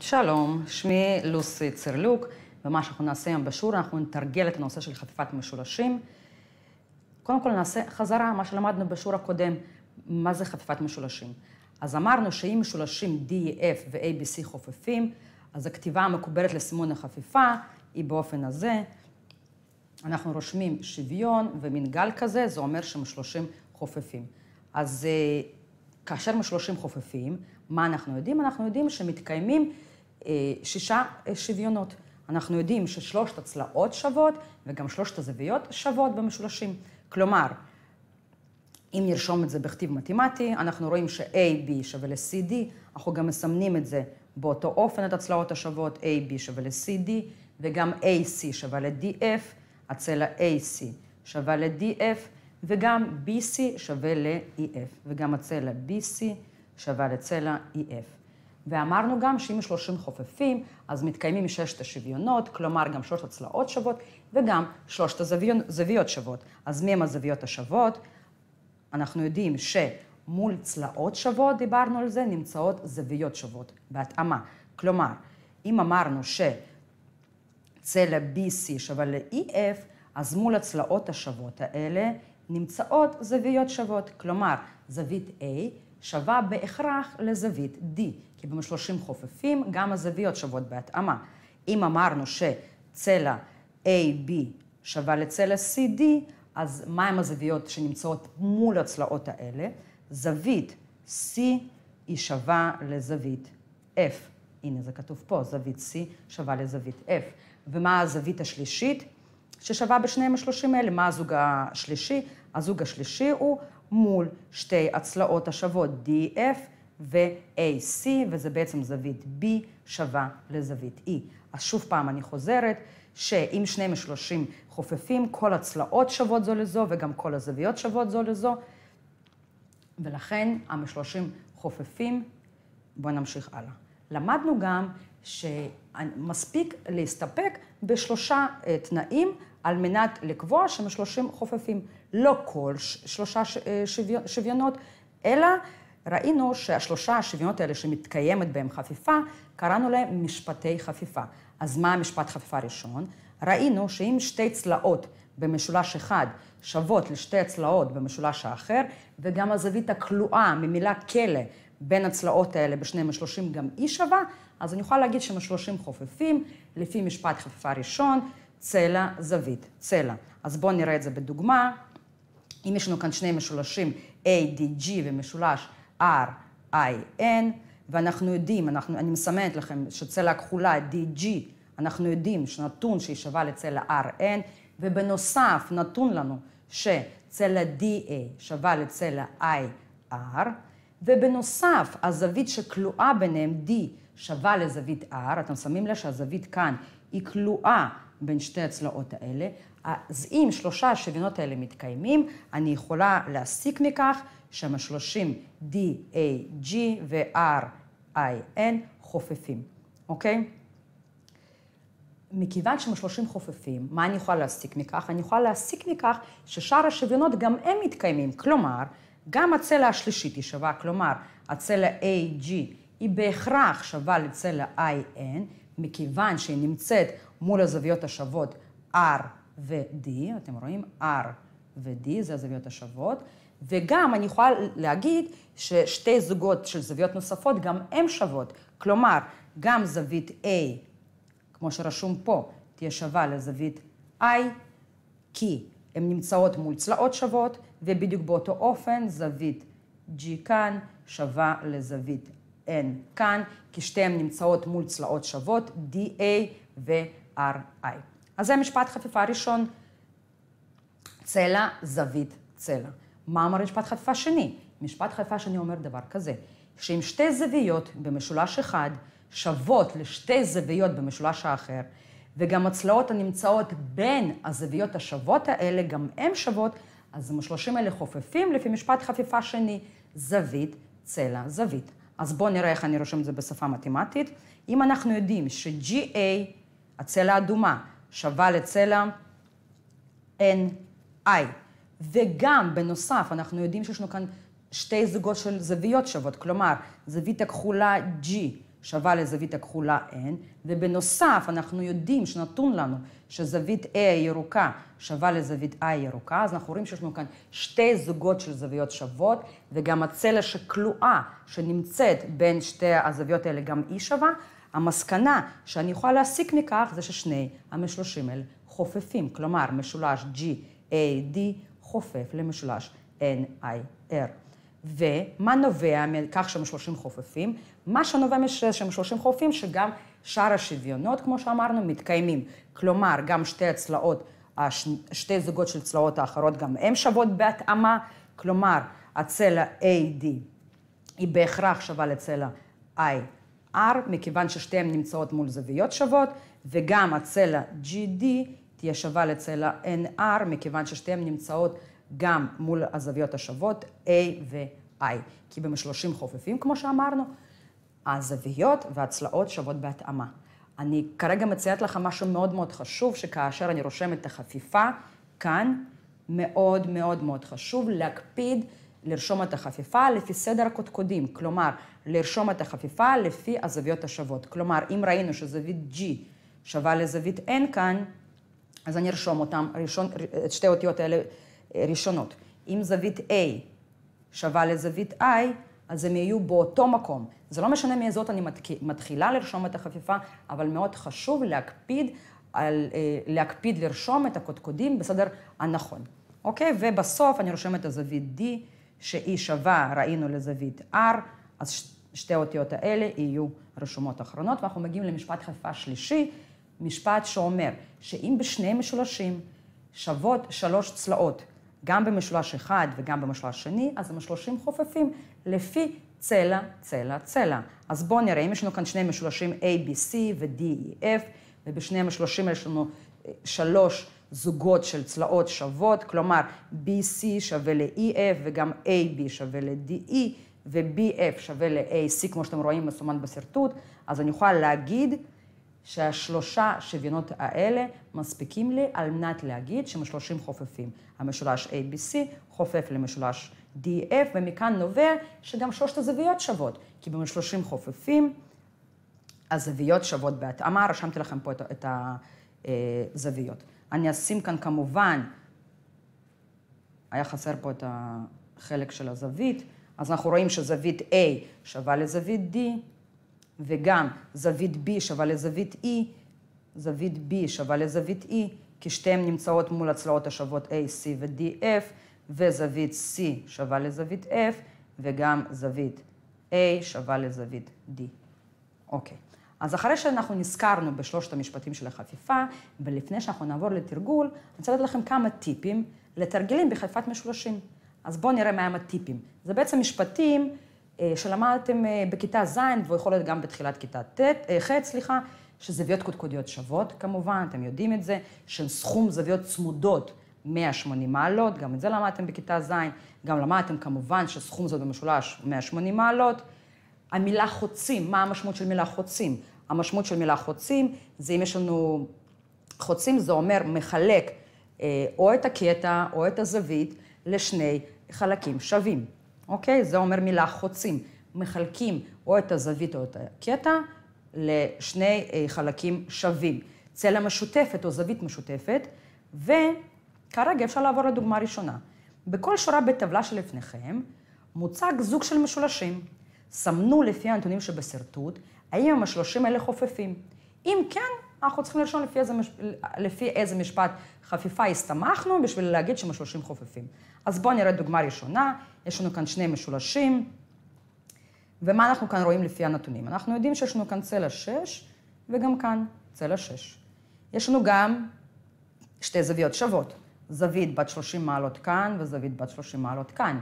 שלום, שמי לוסי צרלוק, ומה שאנחנו נעשה היום בשיעור, אנחנו נתרגל את הנושא של חפיפת משולשים. קודם כל נעשה חזרה, מה שלמדנו בשיעור הקודם, מה זה חפיפת משולשים. אז אמרנו שאם משולשים DEF ו-ABC חופפים, אז הכתיבה המקובלת לסימון החפיפה היא באופן הזה. אנחנו רושמים שוויון ומין גל כזה, זה אומר שמשולשים חופפים. אז אה, כאשר משולשים חופפים, מה אנחנו יודעים? אנחנו יודעים שמתקיימים אה, שישה אה, שוויונות. אנחנו יודעים ששלושת הצלעות שוות וגם שלושת הזוויות שוות במשולשים. כלומר, אם נרשום את זה בכתיב מתמטי, אנחנו רואים ש a B שווה ל-CD, אנחנו גם מסמנים את זה באותו אופן, את הצלעות השוות, A, B שווה ל-CD, וגם AC שווה ל-DF, הצלע AC שווה ל-DF, וגם BC שווה ל-EF, וגם הצלע BC שווה לצלע EF. ואמרנו גם שאם שלושים חופפים, אז מתקיימים ששת השוויונות, כלומר גם שלושת הצלעות שוות, וגם שלושת הזוויות שוות. אז מי הם הזוויות השוות? אנחנו יודעים שמול צלעות שוות, דיברנו על זה, נמצאות זוויות שוות, בהתאמה. כלומר, אם אמרנו שצלע BC שווה ל-EF, אז מול הצלעות השוות האלה נמצאות זוויות שוות. כלומר, זווית A שווה בהכרח לזווית D. כי במשולשים חופפים גם הזוויות שוות בהתאמה. אם אמרנו שצלע AB שווה לצלע CD, אז מהם מה הזוויות שנמצאות מול הצלעות האלה? זווית C היא שווה לזווית F. הנה זה כתוב פה, זווית C שווה לזווית F. ומה הזווית השלישית ששווה בשניהם השלושים האלה? מה הזוג השלישי? הזוג השלישי הוא מול שתי הצלעות השוות DF ו-AC, וזה בעצם זווית B שווה לזווית E. אז שוב פעם אני חוזרת, שאם שני משלושים חופפים, כל הצלעות שוות זו לזו וגם כל הזוויות שוות זו לזו, ולכן המשלושים חופפים. בואו נמשיך הלאה. למדנו גם שמספיק להסתפק בשלושה אה, תנאים על מנת לקבוע שמשלושים חופפים. לא כל שלושה אה, שוויונות, אלא ראינו שהשלושה השוויונות האלה שמתקיימת בהם חפיפה, קראנו להם משפטי חפיפה. אז מה המשפט חפיפה הראשון? ראינו שאם שתי צלעות במשולש אחד שוות לשתי הצלעות במשולש האחר, וגם הזווית הכלואה ממילה כלא בין הצלעות האלה בשני משלושים גם היא שווה, אז אני יכולה להגיד שמשלושים חופפים, לפי משפט חפיפה ראשון, צלע זווית, צלע. אז בואו נראה את זה בדוגמה. אם יש לנו כאן שני משולשים A, D, G ומשולש RIN, ואנחנו יודעים, אנחנו, אני מסמנת לכם שצלע הכחולה DG, אנחנו יודעים שנתון שהיא שווה לצלע RN, ובנוסף נתון לנו שצלע DA שווה לצלע IR, ובנוסף הזווית שכלואה ביניהם D שווה לזווית R, אתם שמים לב שהזווית כאן היא כלואה בין שתי הצלעות האלה, אז אם שלושה השוויונות האלה מתקיימים, אני יכולה להסיק מכך שם 30 G ו r I, N חופפים, אוקיי? מכיוון שהם 30 חופפים, מה אני יכולה להסיק מכך? אני יכולה להסיק מכך ששאר השוויונות גם הם מתקיימים. כלומר, גם הצלע השלישית היא שווה, כלומר, הצלע A, G היא בהכרח שווה לצלע I, N, מכיוון שהיא נמצאת מול הזוויות השוות R ו-D, אתם רואים? R ו-D זה הזוויות השוות. וגם אני יכולה להגיד ששתי זוגות של זוויות נוספות, גם הן שוות. כלומר, גם זווית A, כמו שרשום פה, תהיה שווה לזווית I, כי הן נמצאות מול צלעות שוות, ובדיוק באותו אופן זווית G כאן שווה לזווית N כאן, כי שתיהן נמצאות מול צלעות שוות, DA ו-RI. אז זה משפט חפיפה ראשון, צלע, זווית, צלע. מה אמר משפט חטיפה שני? משפט חטיפה שני אומר דבר כזה, שאם שתי זוויות במשולש אחד שוות לשתי זוויות במשולש האחר, וגם הצלעות הנמצאות בין הזוויות השוות האלה, גם הן שוות, אז המשולשים האלה חופפים לפי משפט חפיפה שני, זווית, צלע, זווית. אז בואו נראה איך אני רושם את זה בשפה מתמטית. אם אנחנו יודעים ש-GA, הצלע האדומה, שווה לצלע NI, וגם, בנוסף, אנחנו יודעים שיש לנו כאן שתי זוגות של זוויות שוות, כלומר, זווית הכחולה G שווה לזווית הכחולה N, ובנוסף, אנחנו יודעים שנתון לנו שזווית A הירוקה שווה לזווית I הירוקה, אז אנחנו רואים שיש לנו כאן שתי זוגות של זוויות שוות, וגם הצלע שכלואה, שנמצאת בין שתי הזוויות האלה, גם היא שווה. המסקנה שאני יכולה להסיק מכך זה ששני המשלושים האלה חופפים, כלומר, משולש G, GAD חופף למשולש NIR. ומה נובע מכך שהם שמשולשים חופפים? מה שנובע מזה שמשולשים חופפים, שגם שאר השוויונות, כמו שאמרנו, מתקיימים. כלומר, גם שתי הצלעות, שתי זוגות של צלעות האחרות, גם הן שוות בהתאמה. כלומר, הצלע AD היא בהכרח שווה לצלע IR, מכיוון ששתיהן נמצאות מול זוויות שוות, וגם הצלע GD תהיה שווה לצלע nr מכיוון ששתיהן נמצאות גם מול הזוויות השוות A ו-I. כי במשלושים חופפים, כמו שאמרנו, הזוויות והצלעות שוות בהתאמה. אני כרגע מציעת לך משהו מאוד מאוד חשוב, שכאשר אני רושמת את החפיפה כאן, מאוד מאוד מאוד חשוב להקפיד לרשום את החפיפה לפי סדר הקודקודים, כלומר, לרשום את החפיפה לפי הזוויות השוות. כלומר, אם ראינו שזווית G שווה לזווית N כאן, אז אני ארשום אותם, ראשון, את שתי האותיות האלה אה, ראשונות. אם זווית A שווה לזווית I, אז הם יהיו באותו מקום. זה לא משנה מאיזות אני מתחילה לרשום את החפיפה, אבל מאוד חשוב להקפיד, על, אה, להקפיד לרשום את הקודקודים בסדר הנכון, אוקיי? ובסוף אני רושמת את הזווית D, שהיא שווה, ראינו, לזווית R, אז שתי האותיות האלה יהיו רשומות אחרונות, ואנחנו מגיעים למשפט חפיפה שלישי, משפט שאומר שאם בשני משולשים שוות שלוש צלעות, גם במשולש אחד וגם במשולש שני, אז המשולשים חופפים לפי צלע, צלע, צלע. אז בואו נראה, אם יש לנו כאן שני משולשים A, B, C ו d E, F, ובשני המשולשים יש לנו אה, שלוש זוגות של צלעות שוות, כלומר B, C שווה ל-EF וגם A, B שווה ל-DE ו-BF שווה ל-AC, כמו שאתם רואים מסומן בשרטוט, אז אני יכולה להגיד שהשלושה שוויונות האלה מספיקים לי על מנת להגיד שמשולשים חופפים. המשולש ABC חופף למשולש DF, ומכאן נובע שגם שלושת הזוויות שוות, כי במשולשים חופפים הזוויות שוות בהתאמה, רשמתי לכם פה את הזוויות. אה, אני אשים כאן כמובן, היה חסר פה את החלק של הזווית, אז אנחנו רואים שזווית A שווה לזווית D. וגם זווית B שווה לזווית E, זווית B שווה לזווית E, כי שתיהן נמצאות מול הצלעות השוות A, C ו-DF, וזווית C שווה לזווית F, וגם זווית A שווה לזווית D. אוקיי. אז אחרי שאנחנו נזכרנו בשלושת המשפטים של החפיפה, ולפני שאנחנו נעבור לתרגול, אני רוצה לתת לכם כמה טיפים לתרגילים בחפיפת משולשים. אז בואו נראה מהם הטיפים. זה בעצם משפטים אה, שלמדתם אה, בכיתה ז', והוא יכול להיות גם בתחילת כיתה ט', אה, ח', סליחה, שזוויות קודקודיות שוות, כמובן, אתם יודעים את זה, של סכום זוויות צמודות 180 מעלות, גם את זה למדתם בכיתה ז', גם למדתם כמובן שסכום זוויות במשולש 180 מעלות. המילה חוצים, מה המשמעות של מילה חוצים? המשמעות של מילה חוצים זה אם יש לנו... חוצים זה אומר מחלק או את הקטע או את הזווית לשני חלקים שווים. אוקיי? זה אומר מילה חוצים. מחלקים או את הזווית או את הקטע לשני אה, חלקים שווים. צלע משותפת או זווית משותפת, וכרגע אפשר לעבור לדוגמה ראשונה. בכל שורה בטבלה שלפניכם מוצג זוג של משולשים. סמנו לפי הנתונים שבשרטוט, האם המשולשים האלה חופפים. אם כן, אנחנו צריכים לרשום לפי איזה, לפי איזה משפט חפיפה הסתמכנו בשביל להגיד שמשולשים חופפים. אז בואו נראה דוגמה ראשונה, יש לנו כאן שני משולשים, ומה אנחנו כאן רואים לפי הנתונים? אנחנו יודעים שיש לנו כאן צלע 6, וגם כאן צלע 6. יש לנו גם שתי זוויות שוות, זווית בת 30 מעלות כאן וזווית בת 30 מעלות כאן.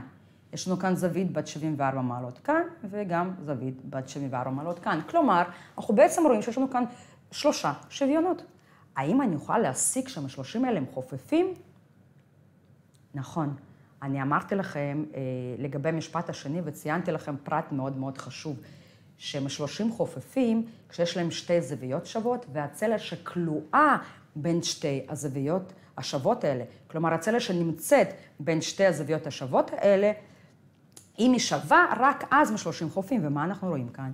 יש לנו כאן זווית בת 74 מעלות כאן, וגם זווית בת 74 מעלות כאן. כלומר, אנחנו בעצם רואים שיש לנו כאן שלושה שוויונות. האם אני אוכל להסיק שהמשלושים האלה הם חופפים? נכון. אני אמרתי לכם אה, לגבי המשפט השני, וציינתי לכם פרט מאוד מאוד חשוב, שהם שלושים חופפים, כשיש להם שתי זוויות שוות, והצלע שכלואה בין שתי הזוויות השוות האלה, כלומר, הצלע שנמצאת בין שתי הזוויות השוות האלה, אם היא שווה, רק אז משלושים חופים. ומה אנחנו רואים כאן?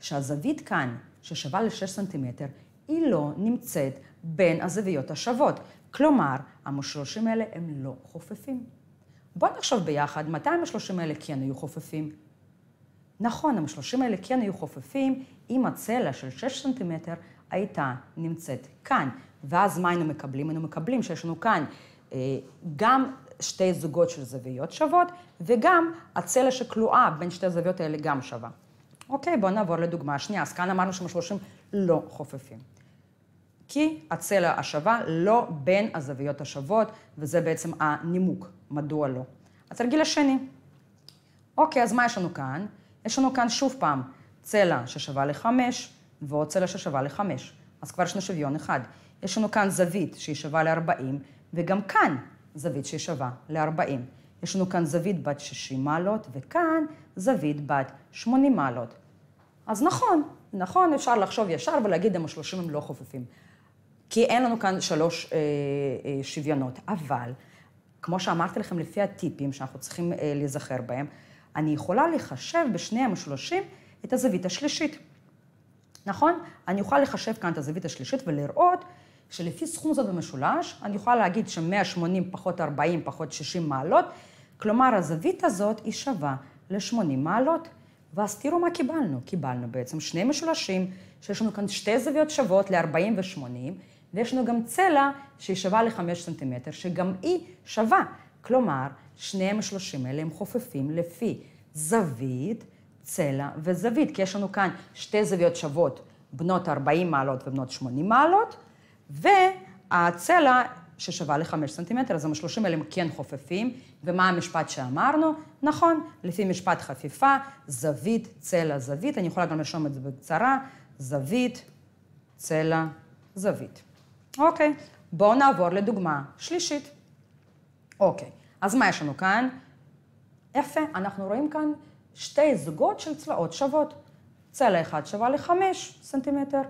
שהזווית כאן, ששווה ל-6 סנטימטר, היא לא נמצאת בין הזוויות השוות. כלומר, המושרשים האלה הם לא חופפים. בואו נחשוב ביחד, מתי המשלושים האלה כן היו חופפים? נכון, המשלושים האלה כן היו חופפים אם הצלע של 6 סנטימטר הייתה נמצאת כאן. ואז מה היינו מקבלים? היינו מקבלים שיש לנו כאן אה, גם שתי זוגות של זוויות שוות, וגם הצלע שכלואה בין שתי הזוויות האלה גם שווה. אוקיי, בואו נעבור לדוגמה השנייה. אז כאן אמרנו שמשלושים לא חופפים. כי הצלע השווה לא בין הזוויות השוות, וזה בעצם הנימוק, מדוע לא. התרגיל השני. אוקיי, אז מה יש לנו כאן? יש לנו כאן שוב פעם צלע ששווה לחמש, ועוד צלע ששווה לחמש. אז כבר יש לנו שוויון אחד. יש לנו כאן זווית שהיא שווה ל-40, וגם כאן זווית שהיא שווה ל-40. יש לנו כאן זווית בת 60 מעלות, וכאן זווית בת 80 מעלות. אז נכון, נכון, אפשר לחשוב ישר ולהגיד אם השלושים הם לא חופפים. כי אין לנו כאן שלוש אה, אה, שוויונות. אבל, כמו שאמרתי לכם, לפי הטיפים שאנחנו צריכים אה, להיזכר בהם, אני יכולה לחשב בשני המשולשים את הזווית השלישית. נכון? אני אוכל לחשב כאן את הזווית השלישית ולראות שלפי סכום זאת במשולש, אני יכולה להגיד ש-180 פחות 40 פחות 60 מעלות, כלומר הזווית הזאת היא שווה ל-80 מעלות. ואז תראו מה קיבלנו. קיבלנו בעצם שני משולשים, שיש לנו כאן שתי זוויות שוות ל-40 ו-80, ויש לנו גם צלע שהיא שווה ל-5 סנטימטר, שגם היא שווה. כלומר, שניהם השלושים האלה הם חופפים לפי זווית, צלע וזווית, כי יש לנו כאן שתי זוויות שוות, בנות 40 מעלות ובנות 80 מעלות, והצלע ששווה ל-5 סנטימטר, אז המשלושים האלה הם כן חופפים, ומה המשפט שאמרנו? נכון, לפי משפט חפיפה, זווית, צלע, זווית, אני יכולה גם לרשום את זה בקצרה, זווית, צלע, זווית. אוקיי, בואו נעבור לדוגמה שלישית. אוקיי, אז מה יש לנו כאן? יפה, אנחנו רואים כאן שתי זוגות של צלעות שוות. צלע אחת שווה לחמש סנטימטר.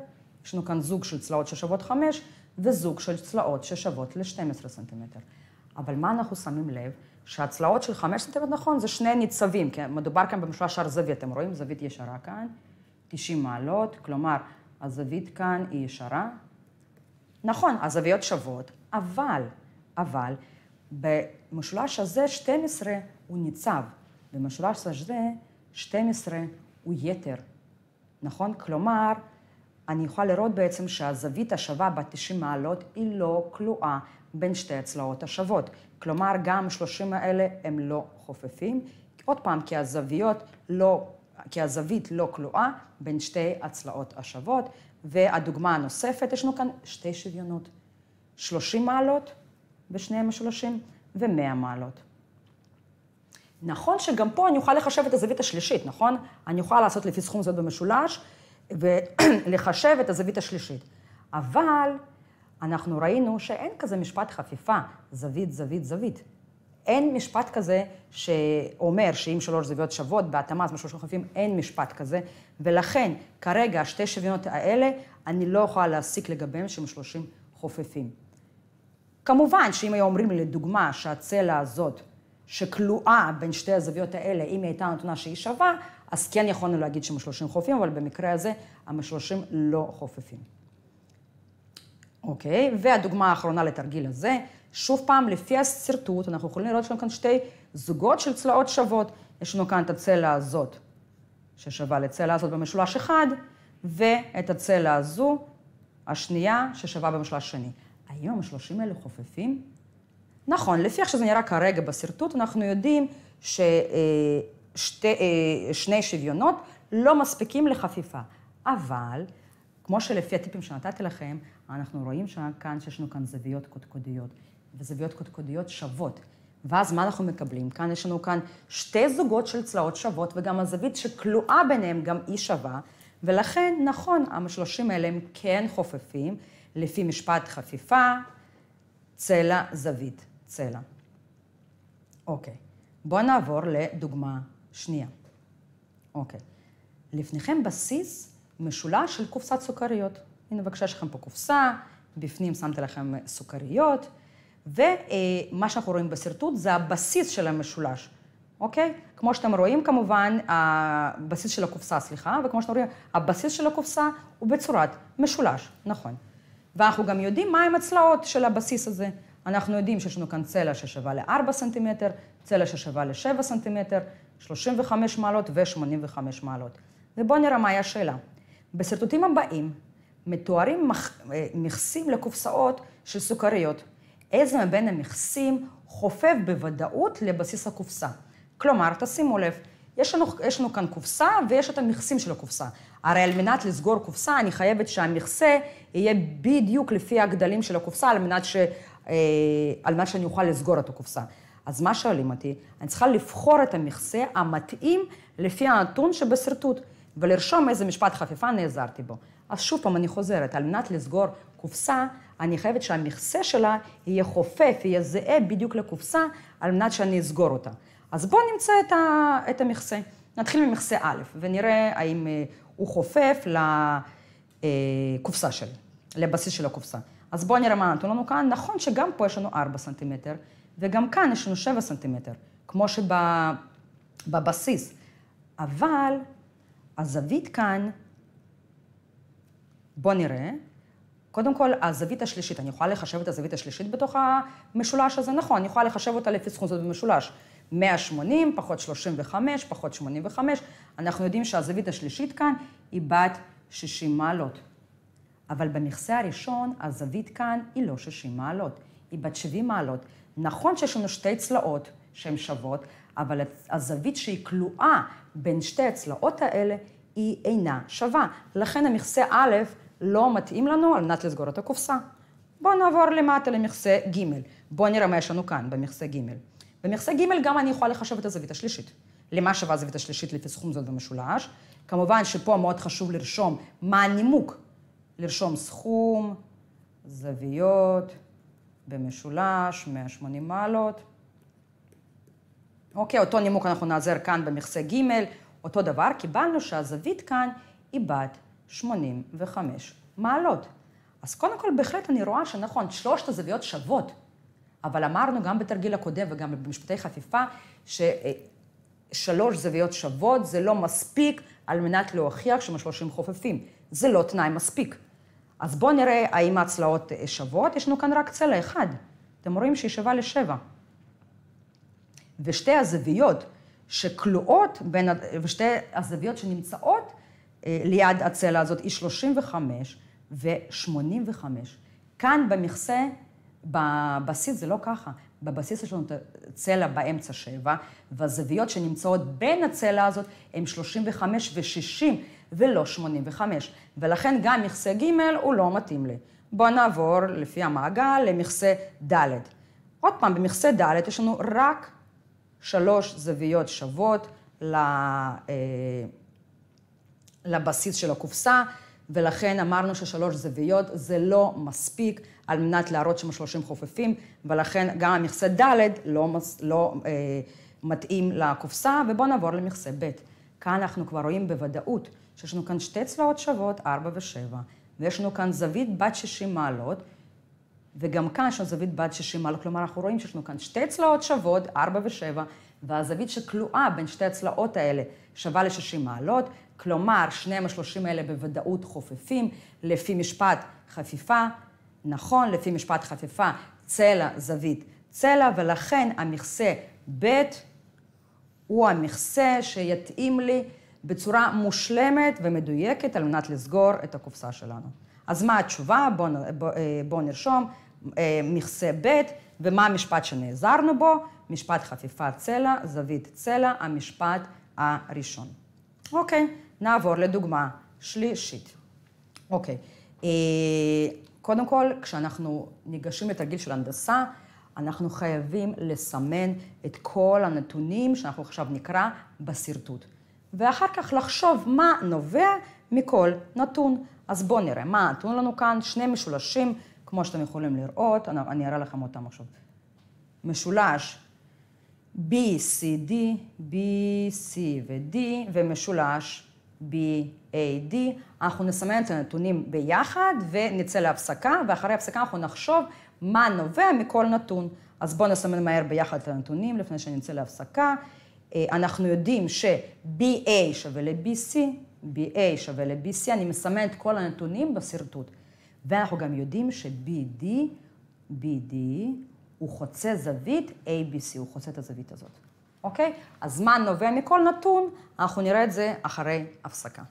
יש לנו כאן זוג של צלעות ששוות חמש, וזוג של צלעות ששוות ל-12 סנטימטר. אבל מה אנחנו שמים לב? שהצלעות של 5 סנטימטר, נכון, זה שני ניצבים, כי כן? מדובר כאן במשולש הר זווית, אתם רואים? זווית ישרה כאן, 90 מעלות, כלומר, הזווית כאן היא ישרה, נכון, הזוויות שוות, אבל, אבל, במשולש הזה 12 הוא ניצב, במשולש הזה 12 הוא יתר, נכון? כלומר, אני יכולה לראות בעצם שהזווית השווה ב-90 מעלות היא לא כלואה בין שתי הצלעות השוות. כלומר, גם 30 האלה הם לא חופפים, עוד פעם, כי הזוויות לא, כי הזווית לא כלואה בין שתי הצלעות השוות, והדוגמה הנוספת, יש לנו כאן שתי שוויונות, 30 מעלות בשניהם השלושים ו-100 מעלות. נכון שגם פה אני אוכל לחשב את הזווית השלישית, נכון? אני אוכל לעשות לפי סכום זאת במשולש ולחשב את הזווית השלישית. אבל אנחנו ראינו שאין כזה משפט חפיפה, זווית, זווית, זווית. אין משפט כזה שאומר שאם שלוש זוויות שוות, בהתאמה אז משהו חופפים, אין משפט כזה. ולכן, כרגע, שתי שוויונות האלה, אני לא יכולה להסיק לגביהם שהם שלושים חופפים. כמובן שאם היו אומרים לי, לדוגמה, שהצלע הזאת, שכלואה בין שתי הזוויות האלה, אם היא הייתה נתונה שהיא שווה, אז כן יכולנו להגיד שהם שלושים חופפים, אבל במקרה הזה, המשלושים לא חופפים. אוקיי, והדוגמה האחרונה לתרגיל הזה, שוב פעם, לפי השרטוט, אנחנו יכולים לראות שיש לנו כאן שתי זוגות של צלעות שוות. יש לנו כאן את הצלע הזאת, ששווה לצלע הזאת במשולש אחד, ואת הצלע הזו, השנייה, ששווה במשולש שני. האם המשולשים האלה חופפים? נכון, לפי איך שזה נראה כרגע בשרטוט, אנחנו יודעים ששני אה, שוויונות לא מספיקים לחפיפה. אבל, כמו שלפי הטיפים שנתתי לכם, אנחנו רואים שכאן, שיש לנו כאן זוויות קודקודיות. וזוויות קודקודיות שוות. ואז מה אנחנו מקבלים? כאן יש לנו כאן שתי זוגות של צלעות שוות, וגם הזווית שכלואה ביניהם גם היא שווה, ולכן, נכון, המשלושים האלה הם כן חופפים, לפי משפט חפיפה, צלע זווית, צלע. אוקיי, בואו נעבור לדוגמה שנייה. אוקיי, לפניכם בסיס משולש של קופסת סוכריות. הנה, בבקשה, יש לכם פה קופסה, בפנים שמתי לכם סוכריות, ומה שאנחנו רואים בשרטוט זה הבסיס של המשולש, אוקיי? כמו שאתם רואים כמובן, הבסיס של הקופסה, סליחה, וכמו שאתם רואים, הבסיס של הקופסה הוא בצורת משולש, נכון. ואנחנו גם יודעים מהם הצלעות של הבסיס הזה. אנחנו יודעים שיש לנו כאן צלע ששווה ל-4 סנטימטר, צלע ששווה ל-7 סנטימטר, 35 מעלות ו-85 מעלות. ובואו נראה מהי השאלה. בשרטוטים הבאים מתוארים אה, מכסים לקופסאות של סוכריות. איזה מבין המכסים חופף בוודאות לבסיס הקופסה. כלומר, תשימו לב, יש לנו, יש לנו כאן קופסה ויש את המכסים של הקופסה. הרי על מנת לסגור קופסה, אני חייבת שהמכסה יהיה בדיוק לפי הגדלים של הקופסה, על מנת, ש, אה, על מנת שאני אוכל לסגור את הקופסה. אז מה שואלים אותי? אני צריכה לבחור את המכסה המתאים לפי הנתון שבשרטוט, ולרשום איזה משפט חפיפה נעזרתי בו. אז שוב פעם, אני חוזרת, על מנת לסגור קופסה, אני חייבת שהמכסה שלה יהיה חופף, יהיה זהה בדיוק לקופסה, על מנת שאני אסגור אותה. אז בואו נמצא את, ה, את המכסה. נתחיל ממכסה א', ונראה האם אה, הוא חופף לקופסה אה, שלי, לבסיס של הקופסה. אז בואו נראה מה נתון לנו כאן. נכון שגם פה יש לנו 4 סנטימטר, וגם כאן יש לנו 7 סנטימטר, כמו שבבסיס. אבל הזווית כאן, בואו נראה, קודם כל, הזווית השלישית, אני יכולה לחשב את הזווית השלישית בתוך המשולש הזה? נכון, אני יכולה לחשב אותה לפי סכום זאת במשולש. 180 פחות 35 פחות 85, אנחנו יודעים שהזווית השלישית כאן היא בת 60 מעלות. אבל במכסה הראשון, הזווית כאן היא לא 60 מעלות, היא בת 70 מעלות. נכון שיש לנו שתי צלעות שהן שוות, אבל הזווית שהיא כלואה בין שתי הצלעות האלה היא אינה שווה. לכן המכסה א' לא מתאים לנו על מנת לסגור את הקופסה. בואו נעבור למטה למכסה ג', בואו נראה מה יש לנו כאן במכסה ג'. במכסה ג' גם אני יכולה לחשב את הזווית השלישית. למה שווה הזווית השלישית לפי סכום זאת במשולש? כמובן שפה מאוד חשוב לרשום מה הנימוק. לרשום סכום, זוויות, במשולש, 180 מעלות. אוקיי, אותו נימוק אנחנו נעזר כאן במכסה ג', אותו דבר, קיבלנו שהזווית כאן היא בת 85 מעלות. אז קודם כל, בהחלט אני רואה שנכון, שלושת הזוויות שוות, אבל אמרנו גם בתרגיל הקודם וגם במשפטי חפיפה, ששלוש אה, זוויות שוות זה לא מספיק על מנת להוכיח שמשלושים חופפים. זה לא תנאי מספיק. אז בואו נראה האם ההצלעות אה, שוות. יש לנו כאן רק צלע אחד. אתם רואים שהיא שווה לשבע. ושתי הזוויות שכלואות בין, ושתי הזוויות שנמצאות אה, ליד הצלע הזאת היא 35 ו-85. כאן במכסה, בבסיס זה לא ככה. בבסיס יש לנו את הצלע באמצע 7, והזוויות שנמצאות בין הצלע הזאת הן 35 ו-60 ולא 85. ולכן גם מכסה ג' הוא לא מתאים לי. בואו נעבור לפי המעגל למכסה ד'. עוד פעם, במכסה ד' יש לנו רק שלוש זוויות שוות ל... אה, לבסיס של הקופסה, ולכן אמרנו ששלוש זוויות זה לא מספיק על מנת להראות שמשלושים חופפים, ולכן גם המכסה ד' לא, מס, לא אה, מתאים לקופסה, ובואו נעבור למכסה ב'. כאן אנחנו כבר רואים בוודאות שיש לנו כאן שתי צלעות שוות, ארבע ושבע, ויש לנו כאן זווית בת שישים מעלות, וגם כאן יש לנו זווית בת 60 מעלות, כלומר אנחנו רואים שיש לנו כאן שתי צלעות שוות, 4 ו-7, והזווית שכלואה בין שתי הצלעות האלה שווה ל-60 מעלות, כלומר, שניהם השלושים האלה בוודאות חופפים, לפי משפט חפיפה, נכון, לפי משפט חפיפה, צלע, זווית, צלע, ולכן המכסה ב' הוא המכסה שיתאים לי בצורה מושלמת ומדויקת על מנת לסגור את הקופסה שלנו. אז מה התשובה? בואו בוא, אה, בוא נרשום אה, מכסה ב' ומה המשפט שנעזרנו בו? משפט חפיפה צלע, זווית צלע, המשפט הראשון. אוקיי, נעבור לדוגמה שלישית. אוקיי, אה, קודם כל, כשאנחנו ניגשים לתרגיל של הנדסה, אנחנו חייבים לסמן את כל הנתונים שאנחנו עכשיו נקרא בשרטוט. ואחר כך לחשוב מה נובע מכל נתון. אז בואו נראה מה נתון לנו כאן, שני משולשים, כמו שאתם יכולים לראות, אני, אני אראה לכם אותם עכשיו. משולש BCD, BC ו-D, ומשולש BAD. אנחנו נסמן את הנתונים ביחד ונצא להפסקה, ואחרי ההפסקה אנחנו נחשוב מה נובע מכל נתון. אז בואו נסמן מהר ביחד את הנתונים לפני שנצא להפסקה. אה, אנחנו יודעים ש-BA שווה ל-BC, BA שווה ל-BC, אני מסמן את כל הנתונים בשרטוט. ואנחנו גם יודעים ש-BD, BD, הוא חוצה זווית ABC, הוא חוצה את הזווית הזאת. אוקיי? הזמן נובע מכל נתון, אנחנו נראה את זה אחרי הפסקה.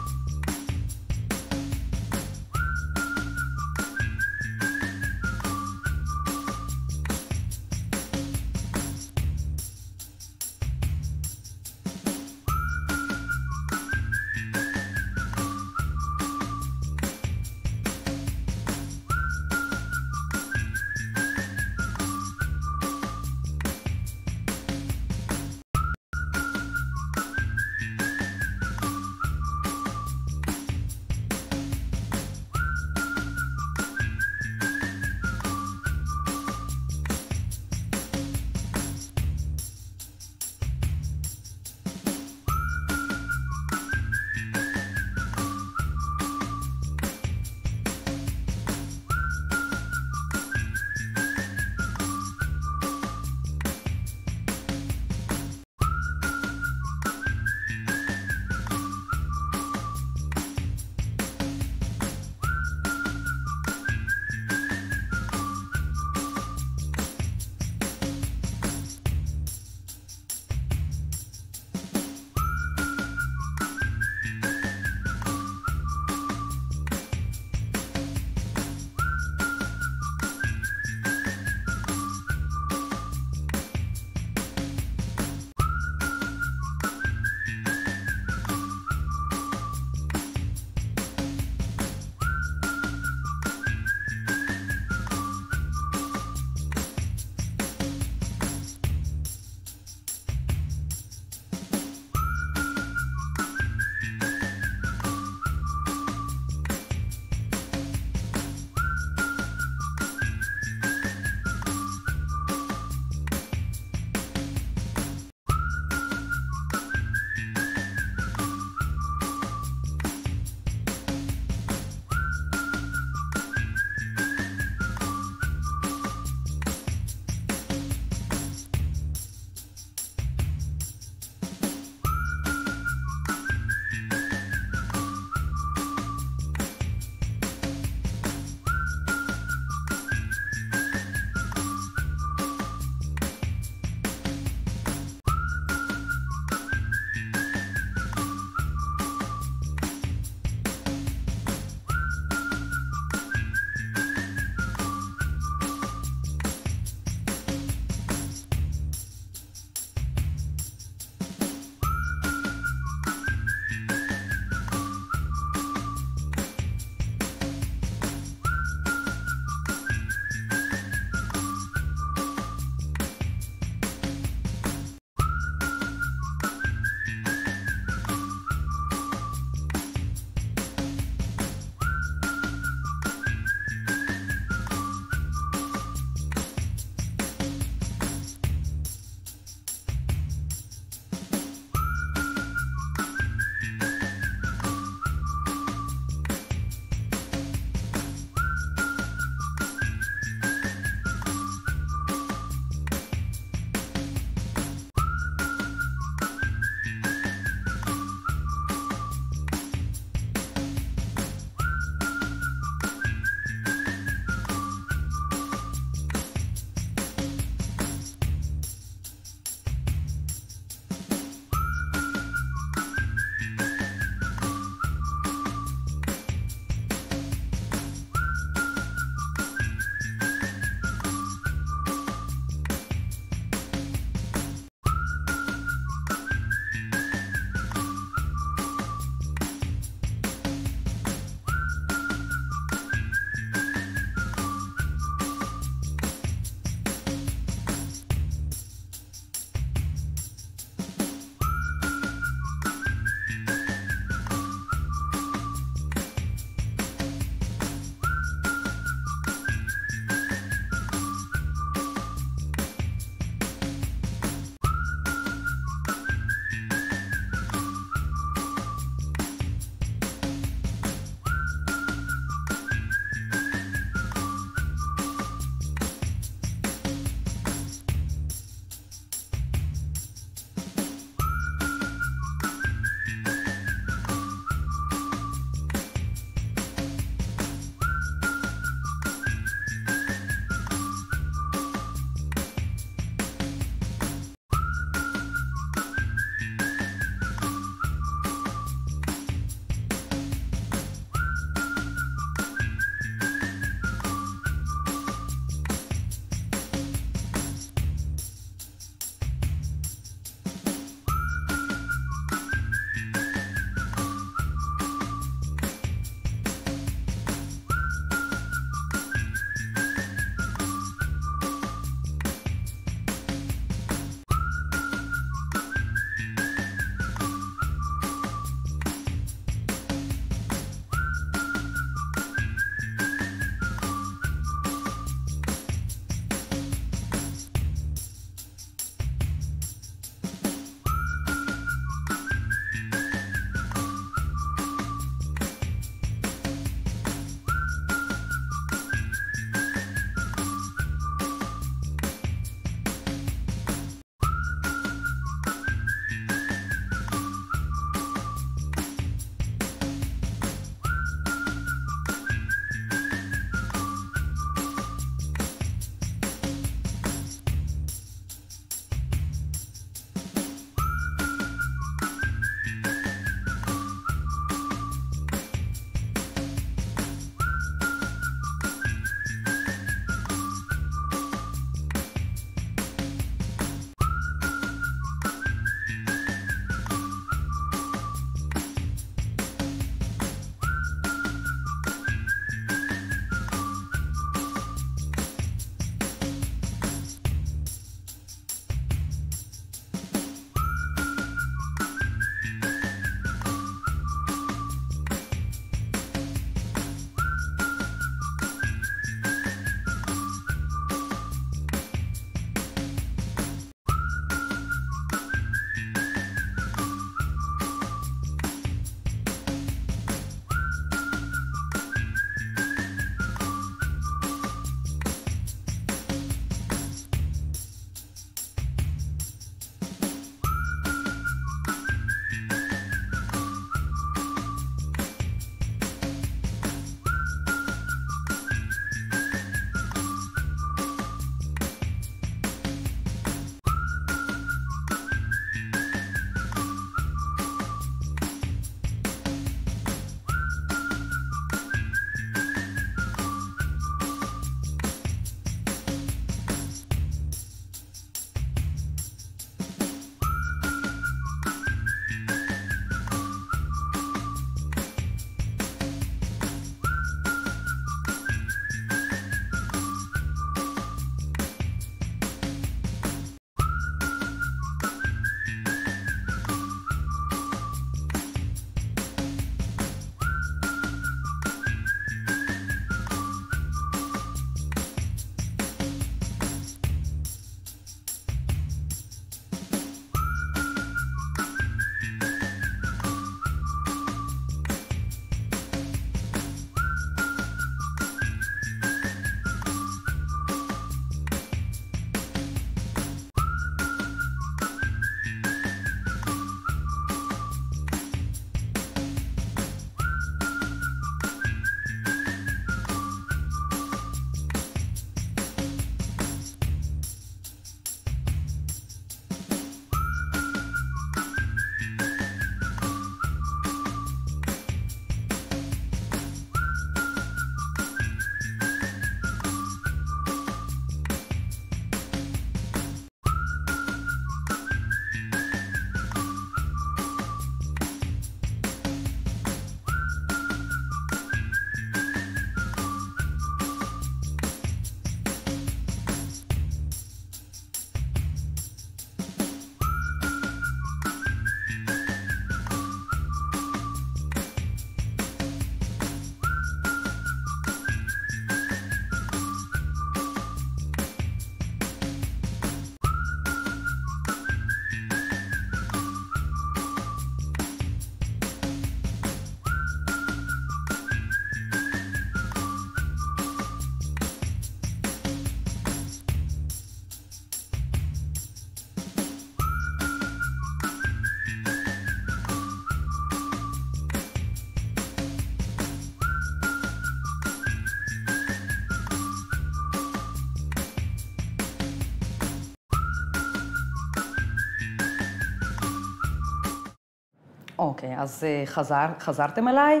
אוקיי, okay, אז אה, חזר, חזרתם אליי.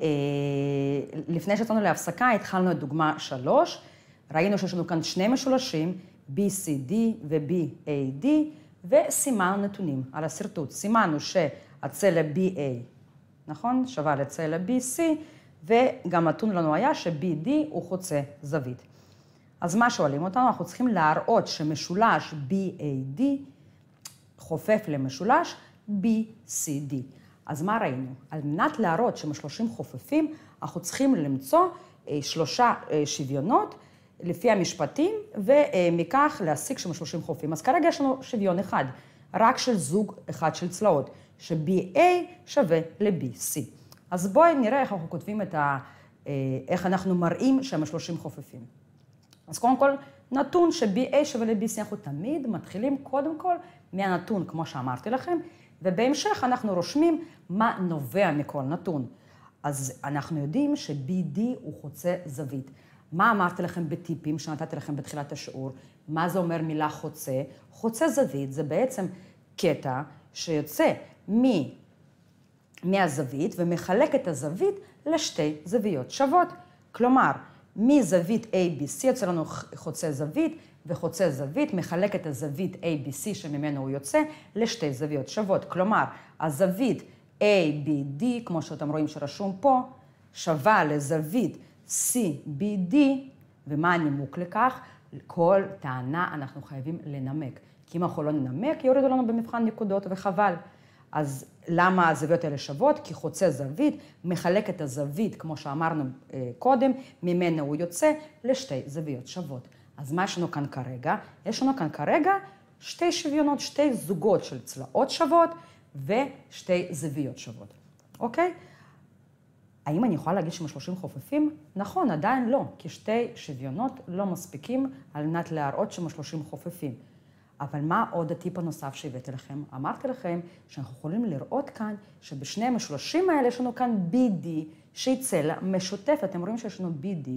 אה, לפני שיצאנו להפסקה, התחלנו את דוגמה 3, ראינו שיש לנו כאן שני משולשים, BCD ו-BAD, וסימנו נתונים על השרטוט. סימנו שהצלע BA, נכון? שווה לצלע BC, וגם נתון לנו היה ש-BD הוא חוצה זווית. אז מה שואלים אותנו? אנחנו צריכים להראות שמשולש BAD חופף למשולש BCD. אז מה ראינו? על מנת להראות שמשלושים חופפים, אנחנו צריכים למצוא אה, שלושה אה, שוויונות לפי המשפטים, ומכך להסיק שמשלושים חופפים. אז כרגע יש לנו שוויון אחד, רק של זוג אחד של צלעות, ש-BA שווה ל-BC. אז בואי נראה איך אנחנו כותבים את ה... אה, איך אנחנו מראים שהמשלושים חופפים. אז קודם כל, נתון ש-BA שווה ל-BC, אנחנו תמיד מתחילים קודם כל מהנתון, כמו שאמרתי לכם, ובהמשך אנחנו רושמים מה נובע מכל נתון. אז אנחנו יודעים ש-BD הוא חוצה זווית. מה אמרתי לכם בטיפים שנתתי לכם בתחילת השיעור? מה זה אומר מילה חוצה? חוצה זווית זה בעצם קטע שיוצא מ... מהזווית ומחלק את הזווית לשתי זוויות שוות. כלומר, מזווית ABC יוצא לנו חוצה זווית, וחוצה זווית, מחלק את הזווית ABC שממנו הוא יוצא לשתי זוויות שוות. כלומר, הזווית ABD, כמו שאתם רואים שרשום פה, שווה לזווית CBD, ומה הנימוק לכך? כל טענה אנחנו חייבים לנמק. כי אם אנחנו לא ננמק, יורידו לנו במבחן נקודות, וחבל. אז למה הזוויות האלה שוות? כי חוצה זווית מחלק את הזווית, כמו שאמרנו אה, קודם, ממנה הוא יוצא לשתי זוויות שוות. אז מה יש לנו כאן כרגע? יש לנו כאן כרגע שתי שוויונות, שתי זוגות של צלעות שוות ושתי זוויות שוות, אוקיי? האם אני יכולה להגיד שהם שמשלושים חופפים? נכון, עדיין לא, כי שתי שוויונות לא מספיקים על מנת להראות שהם שמשלושים חופפים. אבל מה עוד הטיפ הנוסף שהבאתי לכם? אמרתי לכם שאנחנו יכולים לראות כאן שבשני המשלושים האלה יש לנו כאן BD, שהיא צלע משותפת. אתם רואים שיש לנו BD,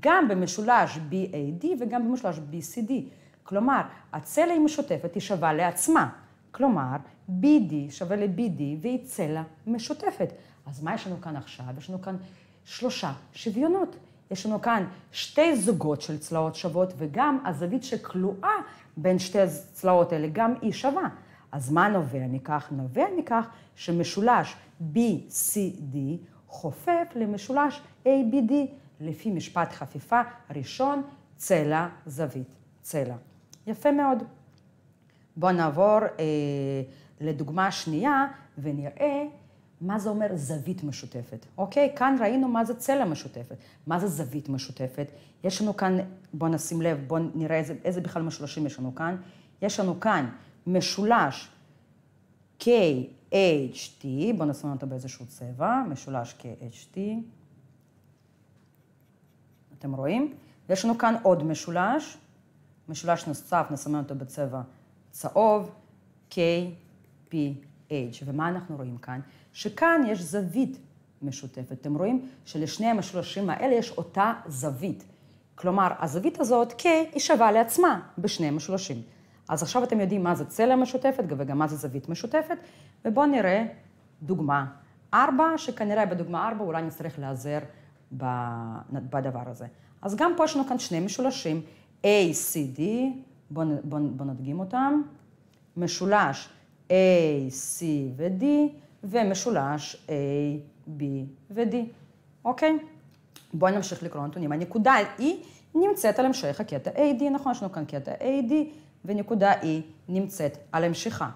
גם במשולש BAD וגם במשולש BCD. כלומר, הצלע היא משותפת, היא שווה לעצמה. כלומר, BD שווה ל-BD והיא צלע משותפת. אז מה יש לנו כאן עכשיו? יש לנו כאן שלושה שוויונות. יש לנו כאן שתי זוגות של צלעות שוות, וגם הזווית שכלואה בין שתי הצלעות האלה, גם היא שווה. אז מה נובע מכך? נובע מכך שמשולש BCD חופף למשולש ABD. לפי משפט חפיפה ראשון, צלע זווית, צלע. יפה מאוד. בואו נעבור אה, לדוגמה שנייה ונראה מה זה אומר זווית משותפת. אוקיי, כאן ראינו מה זה צלע משותפת, מה זה זווית משותפת. יש לנו כאן, בואו נשים לב, בואו נראה איזה, איזה בכלל משולשים יש לנו כאן. יש לנו כאן משולש KHT, בואו נשים אותו באיזשהו צבע, משולש KHT. אתם רואים? יש לנו כאן עוד משולש, משולש נוסף, נסמן אותו בצבע צהוב, KPH. ומה אנחנו רואים כאן? שכאן יש זווית משותפת. אתם רואים שלשני המשולשים האלה יש אותה זווית. כלומר, הזווית הזאת, K, היא שווה לעצמה בשני המשולשים. אז עכשיו אתם יודעים מה זה צלע משותפת וגם מה זה זווית משותפת, ובואו נראה דוגמה 4, שכנראה בדוגמה 4 אולי נצטרך להיעזר בדבר הזה. אז גם פה יש לנו כאן שני משולשים, A, C, D, בואו בוא, בוא נדגים אותם, משולש A, C ו-D ומשולש A, B ו-D, אוקיי? בואו נמשיך לקרוא נתונים. הנקודה E נמצאת על המשך הקטע AD, נכון? יש לנו כאן קטע AD, ונקודה E נמצאת על המשיכה.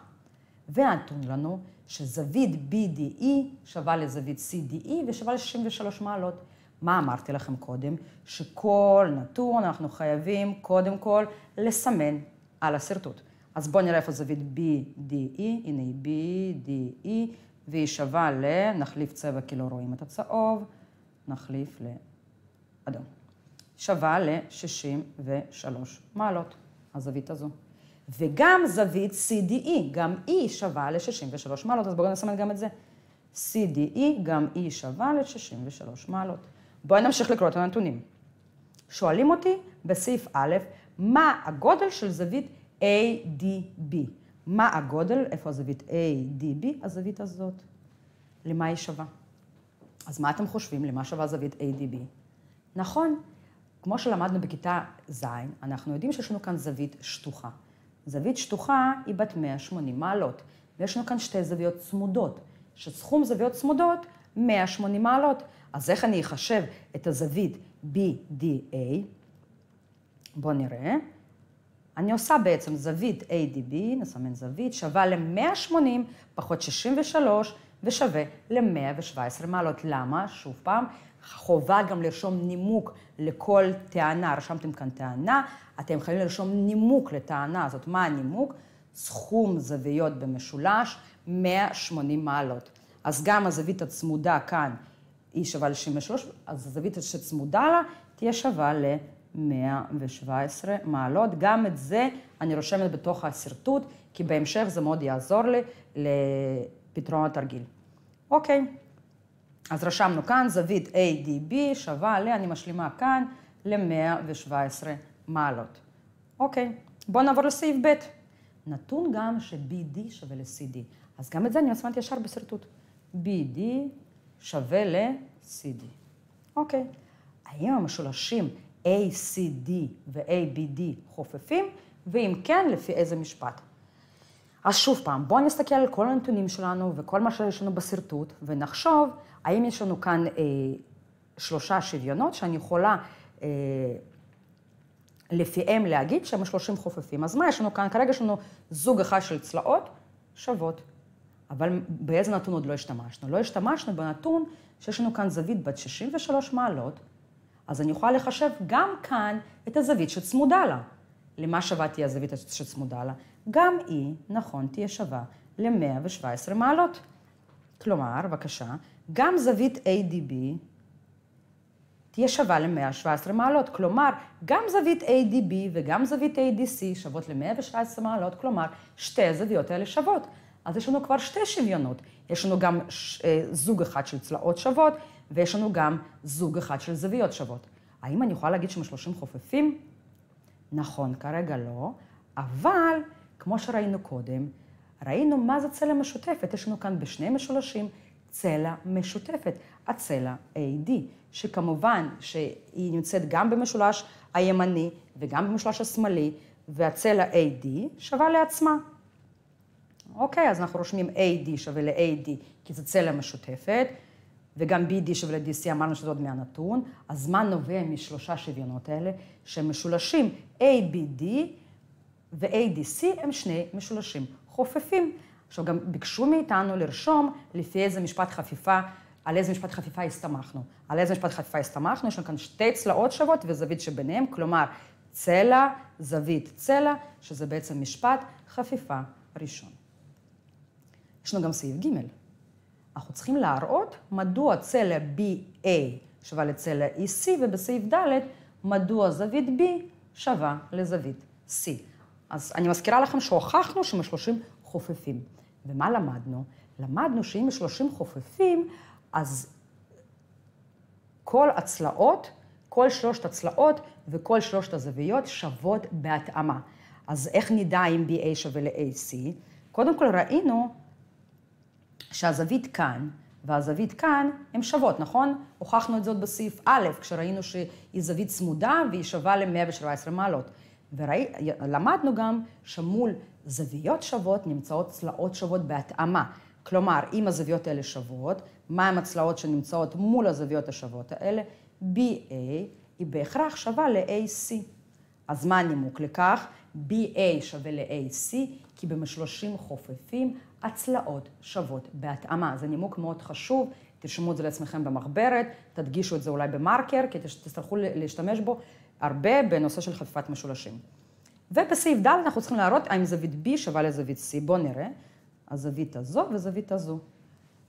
והנתון לנו שזווית BDE שווה לזווית CDE ושווה ל-63 מעלות. מה אמרתי לכם קודם? שכל נתון אנחנו חייבים קודם כל לסמן על השרטוט. אז בואו נראה איפה זווית BDE, הנה היא BDE, והיא שווה ל... נחליף צבע כי לא רואים את הצהוב, נחליף לאדום. שווה ל-63 מעלות, הזווית הזו. וגם זווית CDE, גם E שווה ל-63 מעלות, אז בואו נסמן גם את זה. CDE, גם E שווה ל-63 מעלות. בואי נמשיך לקרוא את הנתונים. שואלים אותי בסעיף א', מה הגודל של זווית ADB? מה הגודל, איפה הזווית ADB? הזווית הזאת. למה היא שווה? אז מה אתם חושבים, למה שווה זווית ADB? נכון, כמו שלמדנו בכיתה ז', אנחנו יודעים שיש לנו כאן זווית שטוחה. זווית שטוחה היא בת 180 מעלות, ויש לנו כאן שתי זוויות צמודות, שסכום זוויות צמודות 180 מעלות. אז איך אני אחשב את הזווית BDA? בואו נראה. אני עושה בעצם זווית ADB, נסמן זווית, שווה ל-180 פחות 63 ושווה ל-117 מעלות. למה? שוב פעם, חובה גם לרשום נימוק לכל טענה. רשמתם כאן טענה, אתם חייבים לרשום נימוק לטענה הזאת. מה הנימוק? סכום זוויות במשולש 180 מעלות. אז גם הזווית הצמודה כאן היא שווה ל-63, אז הזווית שצמודה לה תהיה שווה ל-117 מעלות. גם את זה אני רושמת בתוך השרטוט, כי בהמשך זה מאוד יעזור לי לפתרון התרגיל. אוקיי, אז רשמנו כאן זווית ADB שווה ל... אני משלימה כאן ל-117 מעלות. אוקיי, בואו נעבור לסעיף ב'. נתון גם ש-BD שווה ל-CD. אז גם את זה אני מסמנת ישר בשרטוט. BD שווה ל-CD. אוקיי. Okay. האם המשולשים ACD ו-ABD חופפים? ואם כן, לפי איזה משפט? אז שוב פעם, בואו נסתכל על כל הנתונים שלנו וכל מה שיש לנו בשרטוט, ונחשוב האם יש לנו כאן אה, שלושה שוויונות שאני יכולה אה, לפיהם להגיד שהם השלושים חופפים. אז מה יש לנו כאן? כרגע יש לנו זוג אחד של צלעות שוות. אבל באיזה נתון עוד לא השתמשנו? לא השתמשנו בנתון שיש לנו כאן זווית בת 63 מעלות, אז אני יכולה לחשב גם כאן את הזווית שצמודה לה. למה שווה תהיה הזווית שצמודה לה? גם היא, e, נכון, תהיה שווה ל-117 מעלות. כלומר, בבקשה, גם זווית ADB תהיה שווה ל-117 מעלות. כלומר, גם זווית ADB וגם זווית ADC שוות ל-117 מעלות, כלומר, שתי הזוויות האלה שוות. אז יש לנו כבר שתי שוויונות. יש לנו גם ש... אה, זוג אחד של צלעות שוות, ויש לנו גם זוג אחד של זוויות שוות. האם אני יכולה להגיד שמשלושים חופפים? נכון, כרגע לא, אבל כמו שראינו קודם, ראינו מה זה צלע משותפת. יש לנו כאן בשני משולשים צלע משותפת, הצלע AD, שכמובן שהיא נמצאת גם במשולש הימני וגם במשולש השמאלי, והצלע AD שווה לעצמה. אוקיי, אז אנחנו רושמים AD שווה ל-AD, כי זה צלע משותפת, וגם BD שווה ל-DC, אמרנו שזה עוד מהנתון, אז מה נובע משלושה שוויונות האלה, שהם משולשים ABD ו-ADC הם שני משולשים חופפים. עכשיו, גם ביקשו מאיתנו לרשום לפי איזה משפט חפיפה, על איזה משפט חפיפה הסתמכנו. על איזה משפט חפיפה הסתמכנו, יש לנו כאן שתי צלעות שוות וזווית שביניהן, כלומר, צלע, זווית, צלע, שזה בעצם משפט חפיפה ראשון. יש לנו גם סעיף ג'. אנחנו צריכים להראות מדוע צלע BA שווה לצלע EC, ובסעיף ד' מדוע זווית B שווה לזווית C. אז אני מזכירה לכם שהוכחנו שמשלושים חופפים. ומה למדנו? למדנו שאם משלושים חופפים, אז כל הצלעות, כל שלושת הצלעות וכל שלושת הזוויות שוות בהתאמה. אז איך נדע אם BA שווה ל-AC? קודם כל ראינו שהזווית כאן והזווית כאן הן שוות, נכון? הוכחנו את זאת בסעיף א', כשראינו שהיא זווית צמודה והיא שווה ל-117 מעלות. ולמדנו גם שמול זוויות שוות נמצאות צלעות שוות בהתאמה. כלומר, אם הזוויות האלה שוות, מהן הצלעות שנמצאות מול הזוויות השוות האלה? BA היא בהכרח שווה ל-AC. אז מה הנימוק לכך? BA שווה ל-AC, כי במשלושים חופפים הצלעות שוות בהתאמה. זה נימוק מאוד חשוב, תרשמו את זה לעצמכם במחברת, תדגישו את זה אולי במרקר, כי תצטרכו להשתמש בו הרבה בנושא של חפיפת משולשים. ובסעיף ד' אנחנו צריכים להראות האם זווית B שווה לזווית C. בואו נראה, הזווית הזו וזווית הזו.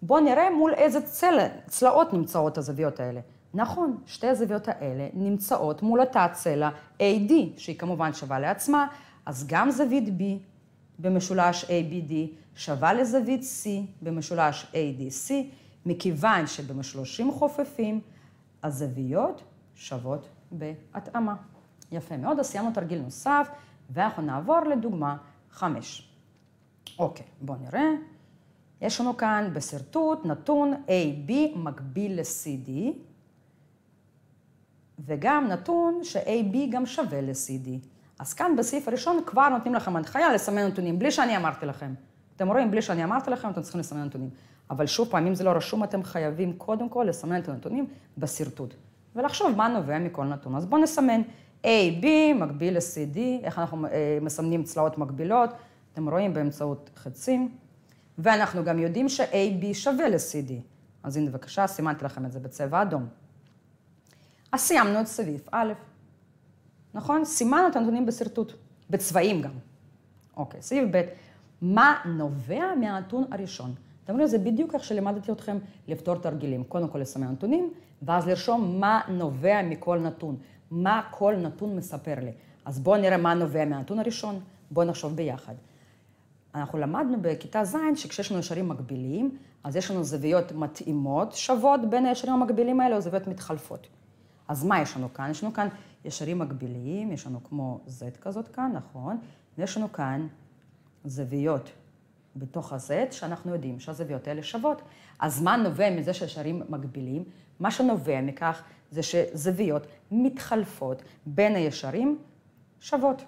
בואו נראה מול איזה צלע, צלעות נמצאות הזוויות האלה. נכון, שתי הזוויות האלה נמצאות מול אותה צלע AD, שהיא כמובן שווה לעצמה, אז גם זווית B במשולש ABD שווה לזווית C במשולש ADC, מכיוון שבמשלושים חופפים הזוויות שוות בהתאמה. יפה מאוד, אז סיימנו תרגיל נוסף, ואנחנו נעבור לדוגמה 5. אוקיי, בואו נראה. יש לנו כאן בשרטוט נתון AB מקביל ל-CD, וגם נתון ש-AB גם שווה ל-CD. אז כאן בסעיף הראשון כבר נותנים לכם הנחיה לסמן נתונים, בלי שאני אמרתי לכם. אתם רואים, בלי שאני אמרתי לכם, אתם צריכים לסמן נתונים. אבל שוב פעם, אם זה לא רשום, אתם חייבים קודם כל לסמן את הנתונים בשרטוט. ולחשוב מה נובע מכל נתון. אז בואו נסמן AB מקביל ל-CD, איך אנחנו אה, מסמנים צלעות מקבילות, אתם רואים באמצעות חצים. ואנחנו גם יודעים ש-AB שווה ל-CD. אז הנה בבקשה, סימנתי לכם את זה בצבע אדום. אז סיימנו את סביב א', נכון? סימנו את הנתונים בשרטוט, בצבעים גם. אוקיי, סביב ב', מה נובע מהנתון הראשון? אתם רואים, זה בדיוק איך שלימדתי אתכם לפתור תרגילים. קודם כל לסמן נתונים, ואז לרשום מה נובע מכל נתון, מה כל נתון מספר לי. אז בואו נראה מה נובע מהנתון הראשון, בואו נחשוב ביחד. אנחנו למדנו בכיתה ז' שכשיש לנו ישרים מקבילים, אז יש לנו זוויות מתאימות שוות בין הישרים המקבילים האלה, או זוויות מתחלפות. אז מה יש לנו כאן? יש לנו כאן ישרים מקבילים, יש לנו כמו Z כזאת כאן, נכון? ויש לנו כאן זוויות בתוך ה-Z, שאנחנו יודעים שהזוויות האלה שוות. אז מה נובע מזה שישרים מקבילים? מה שנובע מכך זה שזוויות מתחלפות בין הישרים שוות.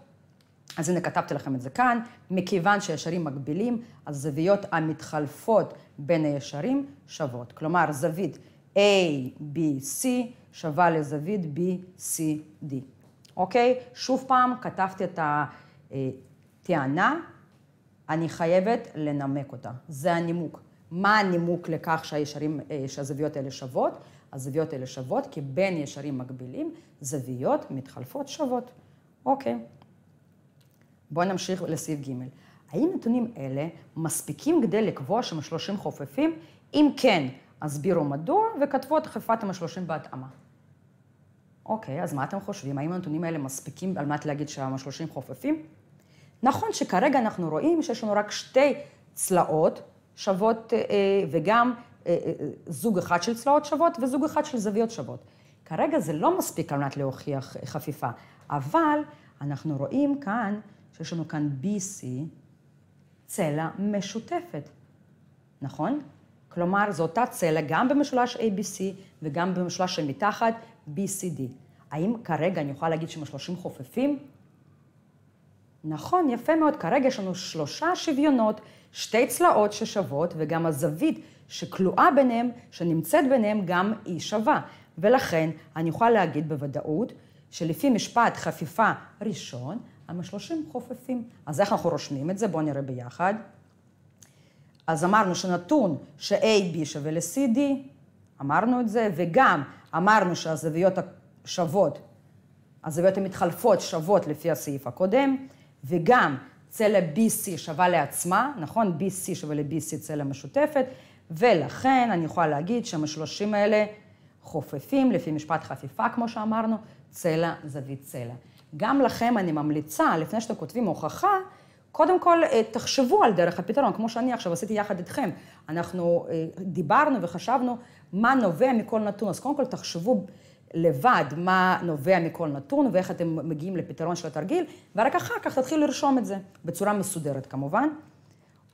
אז הנה כתבתי לכם את זה כאן, מכיוון שישרים מקבילים, הזוויות המתחלפות בין הישרים שוות. כלומר, זווית ABC שווה לזווית BCD. אוקיי? שוב פעם, כתבתי את הטענה, אני חייבת לנמק אותה. זה הנימוק. מה הנימוק לכך שהישרים, אה, שהזוויות האלה שוות? הזוויות האלה שוות כי בין ישרים מקבילים זוויות מתחלפות שוות. אוקיי. בואו נמשיך לסעיף ג'. האם נתונים אלה מספיקים כדי לקבוע שהם 30 חופפים? אם כן, הסבירו מדוע, וכתבו את חפיפת המשלושים בהתאמה. אוקיי, אז מה אתם חושבים? האם הנתונים האלה מספיקים על מנת להגיד שהמשלושים חופפים? נכון שכרגע אנחנו רואים שיש לנו רק שתי צלעות שוות, אה, אה, וגם אה, זוג אחד של צלעות שוות וזוג אחד של זוויות שוות. כרגע זה לא מספיק על מנת להוכיח חפיפה, אבל אנחנו רואים כאן שיש לנו כאן BC, צלע משותפת, נכון? כלומר, זו אותה צלע גם במשולש ABC וגם במשולש שמתחת BCD. האם כרגע אני יכולה להגיד שמשולשים חופפים? נכון, יפה מאוד. כרגע יש לנו שלושה שוויונות, שתי צלעות ששוות, וגם הזווית שכלואה ביניהם, שנמצאת ביניהם, גם היא שווה. ולכן, אני יכולה להגיד בוודאות, שלפי משפט חפיפה ראשון, המשלושים חופפים. אז איך אנחנו רושמים את זה? בואו נראה ביחד. אז אמרנו שנתון ש-AB שווה ל-CD, אמרנו את זה, וגם אמרנו שהזוויות השוות, הזוויות המתחלפות שוות לפי הסעיף הקודם, וגם צלע BC שווה לעצמה, נכון? BC שווה ל-BC צלע משותפת, ולכן אני יכולה להגיד שהמשלושים האלה חופפים, לפי משפט חפיפה, כמו שאמרנו, צלע זווית צלע. גם לכם אני ממליצה, לפני שאתם כותבים הוכחה, קודם כל, אה, תחשבו על דרך הפתרון, כמו שאני עכשיו עשיתי יחד איתכם. אנחנו אה, דיברנו וחשבנו מה נובע מכל נתון, אז קודם כל תחשבו לבד מה נובע מכל נתון ואיך אתם מגיעים לפתרון של התרגיל, ורק אחר כך תתחילו לרשום את זה, בצורה מסודרת כמובן.